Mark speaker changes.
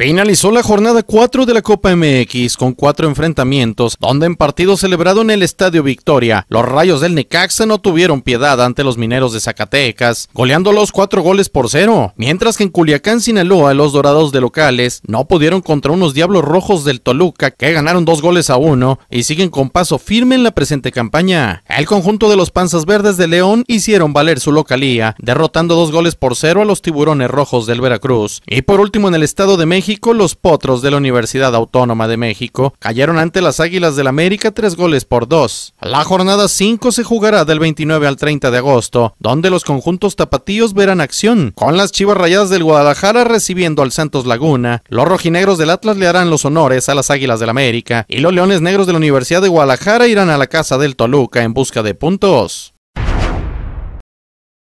Speaker 1: Finalizó la jornada 4 de la Copa MX con cuatro enfrentamientos, donde en partido celebrado en el Estadio Victoria, los Rayos del Necaxa no tuvieron piedad ante los mineros de Zacatecas, goleando los cuatro goles por cero, mientras que en Culiacán, Sinaloa, los Dorados de locales no pudieron contra unos Diablos Rojos del Toluca que ganaron dos goles a uno y siguen con paso firme en la presente campaña. El conjunto de los Panzas Verdes de León hicieron valer su localía, derrotando dos goles por cero a los Tiburones Rojos del Veracruz. Y por último en el Estado de México, los Potros de la Universidad Autónoma de México cayeron ante las Águilas del América tres goles por dos. La jornada 5 se jugará del 29 al 30 de agosto, donde los conjuntos tapatíos verán acción, con las Chivas Rayadas del Guadalajara recibiendo al Santos Laguna, los rojinegros del Atlas le harán los honores a las Águilas del América y los Leones Negros de la Universidad de Guadalajara irán a la casa del Toluca en busca de puntos.